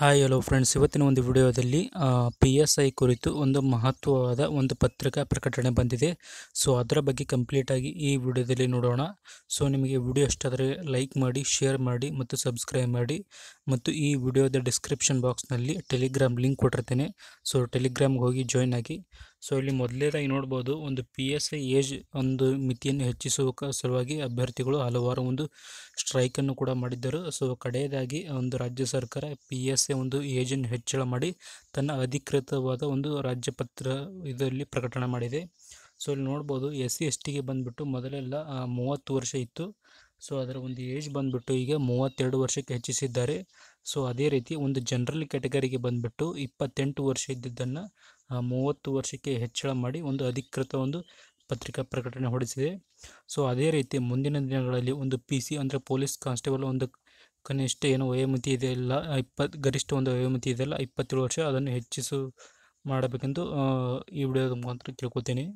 hi hello friends ಇವತ್ತಿನ ಒಂದು ವಿಡಿಯೋದಲ್ಲಿ ಪಿ ಎಸ್ ಐ ಕುರಿತು ಒಂದು ಮಹತ್ವವಾದ ಒಂದು ಪತ್ರಿಕಾ ಪ್ರಕಟಣೆ ಬಂದಿದೆ ಸೊ ಅದರ ಬಗ್ಗೆ ಕಂಪ್ಲೀಟಾಗಿ ಈ ವಿಡಿಯೋದಲ್ಲಿ ನೋಡೋಣ ಸೊ ನಿಮಗೆ ವಿಡಿಯೋ ಇಷ್ಟಾದರೆ ಲೈಕ್ ಮಾಡಿ ಶೇರ್ ಮಾಡಿ ಮತ್ತು ಸಬ್ಸ್ಕ್ರೈಬ್ ಮಾಡಿ ಮತ್ತು ಈ ವಿಡಿಯೋದ ಡಿಸ್ಕ್ರಿಪ್ಷನ್ ಬಾಕ್ಸ್ನಲ್ಲಿ ಟೆಲಿಗ್ರಾಮ್ ಲಿಂಕ್ ಕೊಟ್ಟಿರ್ತೇನೆ ಸೊ ಟೆಲಿಗ್ರಾಮ್ಗೆ ಹೋಗಿ ಜಾಯ್ನ್ ಆಗಿ ಸೊ ಇಲ್ಲಿ ಮೊದಲೇದಾಗಿ ನೋಡ್ಬೋದು ಒಂದು ಪಿ ಎಸ್ ಐ ಏಜ್ ಒಂದು ಮಿತಿಯನ್ನು ಹೆಚ್ಚಿಸುವ ಸಲುವಾಗಿ ಅಭ್ಯರ್ಥಿಗಳು ಹಲವಾರು ಒಂದು ಸ್ಟ್ರೈಕನ್ನು ಕೂಡ ಮಾಡಿದ್ದರು ಸೊ ಕಡೆಯದಾಗಿ ಒಂದು ರಾಜ್ಯ ಸರ್ಕಾರ ಪಿ ಎಸ್ ಐ ಒಂದು ಏಜನ್ನು ಹೆಚ್ಚಳ ಮಾಡಿ ತನ್ನ ಅಧಿಕೃತವಾದ ಒಂದು ರಾಜ್ಯ ಪತ್ರ ಇದರಲ್ಲಿ ಪ್ರಕಟಣೆ ಮಾಡಿದೆ ಸೊ ಇಲ್ಲಿ ನೋಡ್ಬೋದು ಎಸ್ ಸಿ ಎಸ್ ಟಿಗೆ ಬಂದುಬಿಟ್ಟು ಮೊದಲೆಲ್ಲ ಮೂವತ್ತು ವರ್ಷ ಇತ್ತು ಸೊ ಅದರ ಒಂದು ಏಜ್ ಬಂದುಬಿಟ್ಟು ಈಗ ಮೂವತ್ತೆರಡು ವರ್ಷಕ್ಕೆ ಹೆಚ್ಚಿಸಿದ್ದಾರೆ ಸೊ ಅದೇ ರೀತಿ ಒಂದು ಜನರಲ್ ಕ್ಯಾಟಗರಿಗೆ ಬಂದುಬಿಟ್ಟು ಇಪ್ಪತ್ತೆಂಟು ವರ್ಷ ಇದ್ದಿದ್ದನ್ನು ಮೂವತ್ತು ವರ್ಷಕ್ಕೆ ಹೆಚ್ಚಳ ಮಾಡಿ ಒಂದು ಅಧಿಕೃತ ಒಂದು ಪತ್ರಿಕಾ ಪ್ರಕಟಣೆ ಹೊರಡಿಸಿದೆ ಸೊ ಅದೇ ರೀತಿ ಮುಂದಿನ ದಿನಗಳಲ್ಲಿ ಒಂದು ಪಿ ಸಿ ಅಂದರೆ ಪೊಲೀಸ್ ಕಾನ್ಸ್ಟೇಬಲ್ ಒಂದು ಕನಿಷ್ಠ ಏನು ವಯೋಮಿತಿ ಇದೆಯಲ್ಲ ಇಪ್ಪತ್ತು ಗರಿಷ್ಠ ಒಂದು ವಯೋಮಿತಿ ಇದೆಯಲ್ಲ ಇಪ್ಪತ್ತೇಳು ವರ್ಷ ಅದನ್ನು ಹೆಚ್ಚಿಸು ಮಾಡಬೇಕೆಂದು ಈ ವಿಡಿಯೋದ ಮುಖಾಂತರ ತಿಳ್ಕೊತೀನಿ